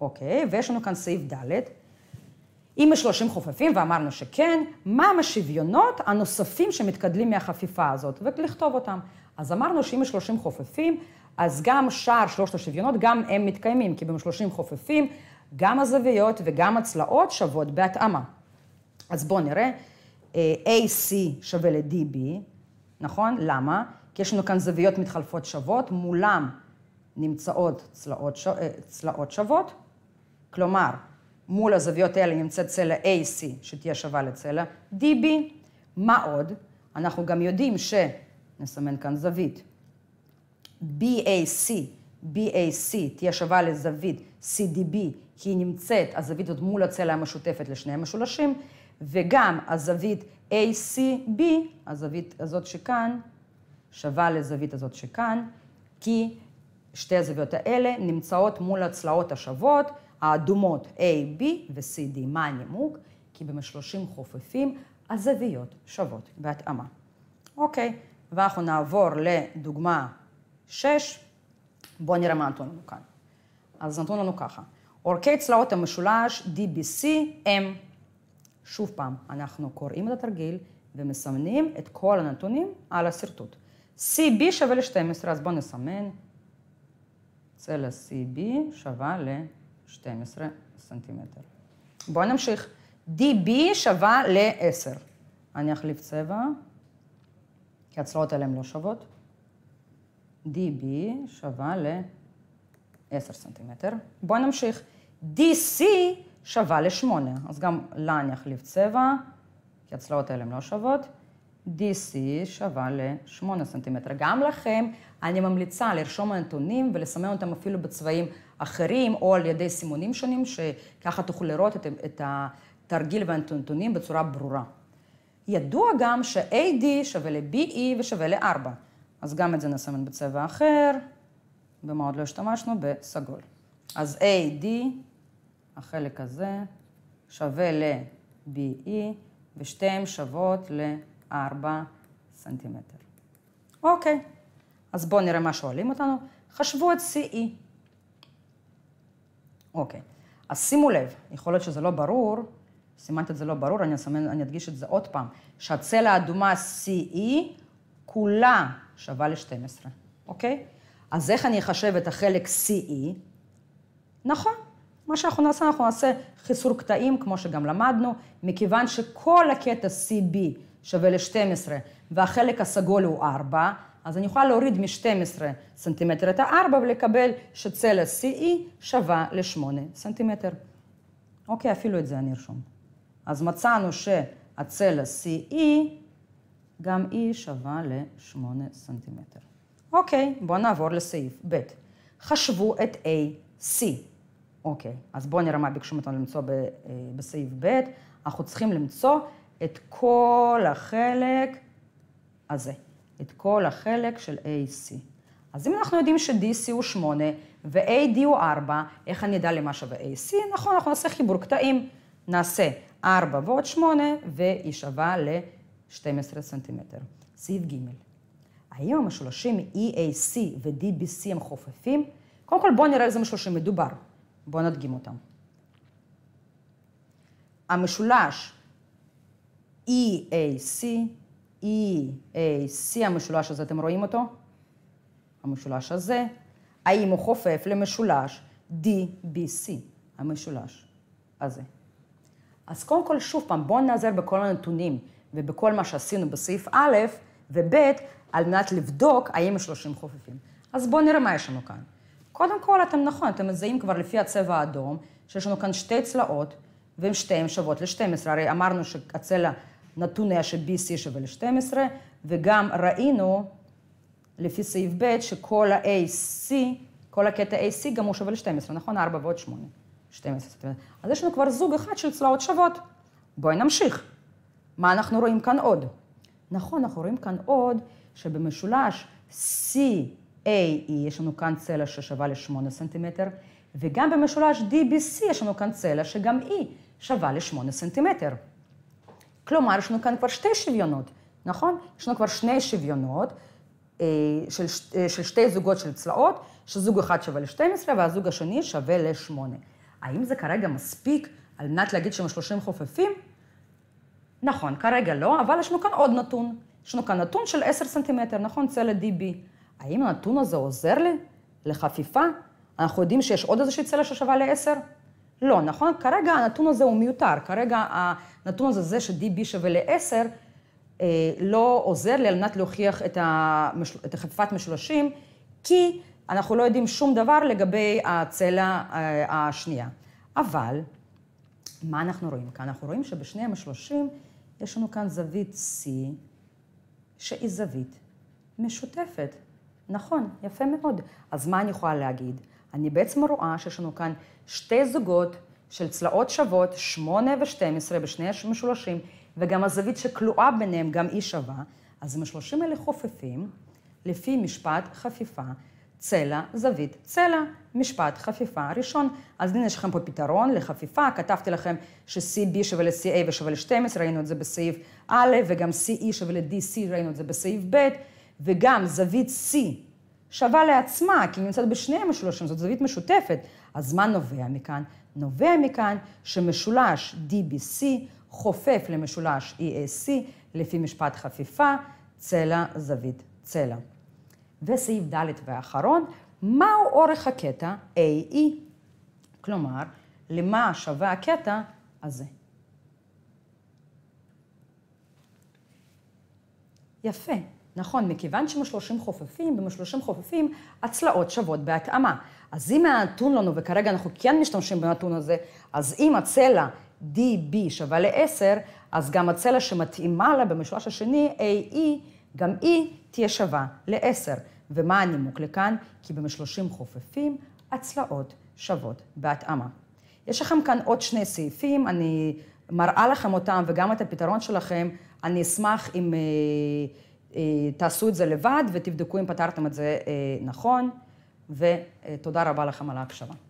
אוקיי, ויש לנו כאן סעיף ד', אם יש 30 חופפים, ואמרנו שכן, מהם השוויונות הנוספים שמתקדלים מהחפיפה הזאת, ולכתוב אותם. אז אמרנו שאם יש 30 חופפים, אז גם שאר שלושת השוויונות, גם הם מתקיימים, כי במשלושים חופפים, גם הזוויות וגם הצלעות שוות בהתאמה. אז בואו נראה, אה, AC שווה ל-DB, נכון? למה? כי יש לנו כאן זוויות מתחלפות שוות, מולם נמצאות צלעות, שו... אה, צלעות שוות, כלומר, מול הזוויות האלה נמצאת צלע AC, שתהיה שווה לצלע DB. מה עוד? אנחנו גם יודעים ש... נסמן כאן זווית. BAC, BAC תהיה שווה לזווית CDB, כי היא נמצאת, הזווית הזאת מול הצלע המשותפת לשני המשולשים, וגם הזווית ACB, הזווית הזאת שכאן, שווה לזווית הזאת שכאן, כי שתי הזוויות האלה נמצאות מול הצלעות השוות, האדומות A, B ו-CD. מה הנימוק? כי במשלושים חופפים הזוויות שוות בהתאמה. אוקיי, ואנחנו נעבור לדוגמה שש, בואו נראה מה נתון לנו כאן. אז נתון לנו לא ככה. אורכי צלעות המשולש DBC הם, שוב פעם, אנחנו קוראים את התרגיל ומסמנים את כל הנתונים על השרטוט. CB שווה ל-12, אז בואו נסמן. צלע CB שווה ל-12 סנטימטר. בואו נמשיך. DB שווה ל-10. אני אחליף צבע, כי הצלעות האלה הן לא שוות. DB שווה ל-10 סנטימטר. בואו נמשיך. DC שווה ל-8, אז גם לה אני אחליף צבע, כי הצלעות האלה הן לא שוות. DC שווה ל-8 סנטימטר. גם לכם אני ממליצה לרשום הנתונים ולסמן אותם אפילו בצבעים אחרים או על ידי סימונים שונים, שככה תוכלו לראות את, את התרגיל והנתונים בצורה ברורה. ידוע גם ש-AD שווה ל-BE ושווה ל-4. אז גם את זה נסמן בצבע אחר. במה עוד לא השתמשנו? בסגול. אז AD, החלק הזה, שווה ל-BE, ושתיהן שוות ל-4 סנטימטר. אוקיי, אז בואו נראה מה שואלים אותנו. חשבו את CE. אוקיי, אז שימו לב, יכול להיות שזה לא ברור, סימנת את זה לא ברור, אני, אסמן, אני אדגיש את זה עוד פעם, שהצלע האדומה CE כולה שווה ל-12, אוקיי? אז איך אני אחשב את החלק CE? נכון, מה שאנחנו נעשה, אנחנו נעשה חיסור קטעים, כמו שגם למדנו, מכיוון שכל הקטע CB שווה ל-12, והחלק הסגול הוא 4, אז אני יכולה להוריד מ-12 סנטימטר את ה-4 ולקבל שצלע CE שווה ל-8 סנטימטר. אוקיי, אפילו את זה אני ארשום. אז מצאנו שהצלע CE גם היא e שווה ל-8 סנטימטר. אוקיי, בואו נעבור לסעיף ב'. חשבו את AC. אוקיי, אז בואו נראה מה ביקשו מאיתנו למצוא ב, אה, בסעיף ב'. אנחנו צריכים למצוא את כל החלק הזה, את כל החלק של AC. אז אם אנחנו יודעים ש-DC הוא 8 ו-AD הוא 4, איך אני אדע למה שווה AC? נכון, אנחנו נעשה חיבור קטעים. נעשה 4 ועוד 8, והיא שווה ל-AC. 12 סנטימטר. סעיף ג', האם המשולשים EAC ו-DBC הם חופפים? קודם כל בואו נראה איזה משולשים מדובר. בואו נדגים אותם. המשולש EAC, EAC, המשולש הזה, אתם רואים אותו? המשולש הזה, האם הוא חופף למשולש DBC, המשולש הזה. אז קודם כל, שוב פעם, בואו נעזר בכל הנתונים. ובכל מה שעשינו בסעיף א' וב', על מנת לבדוק האם השלושים חופפים. אז בואו נראה מה יש לנו כאן. קודם כל, אתם נכון, אתם מזהים כבר לפי הצבע האדום, שיש לנו כאן שתי צלעות, והן שתיהן שוות ל-12. הרי אמרנו שהצלע נתון היה ש-BC שווה ל-12, וגם ראינו, לפי סעיף ב', שכל ה-AC, כל הקטע AC גם הוא שווה ל-12, נכון? 4 ועוד 8. 12. אז יש לנו כבר זוג אחד של צלעות שוות. בואי נמשיך. מה אנחנו רואים כאן עוד? נכון, אנחנו רואים כאן עוד שבמשולש CAE יש לנו כאן צלע ששווה ל-8 סנטימטר, וגם במשולש DBC יש לנו כאן צלע שגם היא e שווה ל-8 סנטימטר. כלומר, יש לנו כאן כבר שתי שוויונות, נכון? יש לנו כבר שני שוויונות אה, של, אה, של שתי זוגות של צלעות, שזוג אחד שווה ל-12 והזוג השני שווה ל-8. האם זה כרגע מספיק על מנת להגיד שהם 30 חופפים? נכון, כרגע לא, אבל יש לנו כאן עוד נתון. יש לנו כאן נתון של 10 סנטימטר, נכון? צלע DB. האם הנתון הזה עוזר לי לחפיפה? אנחנו יודעים שיש עוד איזושהי צלע ששווה ל-10? לא, נכון? כרגע הנתון הזה הוא מיותר. כרגע הנתון הזה, זה ש-DB שווה ל-10, אה, לא עוזר לי על מנת להוכיח את, המשל... את החפיפת משולשים, כי אנחנו לא יודעים שום דבר לגבי הצלע אה, השנייה. אבל מה אנחנו רואים כאן? אנחנו רואים שבשני המשלושים יש לנו כאן זווית C, שהיא זווית משותפת. נכון, יפה מאוד. אז מה אני יכולה להגיד? אני בעצם רואה שיש לנו כאן שתי זוגות של צלעות שוות, 8 ו-12 בשני המשולשים, וגם הזווית שכלואה ביניהם גם היא שווה, אז המשולשים האלה חופפים לפי משפט חפיפה צלע, זווית, צלע, משפט, חפיפה, ראשון. אז הנה יש לכם פה פתרון לחפיפה, כתבתי לכם ש-CB שווה ל-CA ושווה ל-12, ראינו את זה בסעיף א', וגם CE שווה ל-DC, ראינו את זה בסעיף ב', וגם זווית C שווה לעצמה, כי היא נמצאת בשני המשולשים, זאת זווית משותפת. אז מה נובע מכאן? נובע מכאן שמשולש DBC חופף למשולש EAC לפי משפט חפיפה, צלע, זווית, צלע. וסעיף ד' והאחרון, מהו אורך הקטע AE? כלומר, למה שווה הקטע הזה. יפה, נכון, מכיוון שמשלושים חופפים, במשלושים חופפים הצלעות שוות בהתאמה. אז אם הנתון לנו, וכרגע אנחנו כן משתמשים בנתון הזה, אז אם הצלע DB שווה ל-10, אז גם הצלע שמתאימה לה במשולש השני, AE, גם היא e תהיה שווה ל-10. ומה הנימוק לכאן? כי במשלושים חופפים הצלעות שוות בהתאמה. יש לכם כאן עוד שני סעיפים, אני מראה לכם אותם וגם את הפתרון שלכם. אני אשמח אם אה, אה, תעשו את זה לבד ותבדקו אם פתרתם את זה אה, נכון, ותודה אה, רבה לכם על ההקשבה.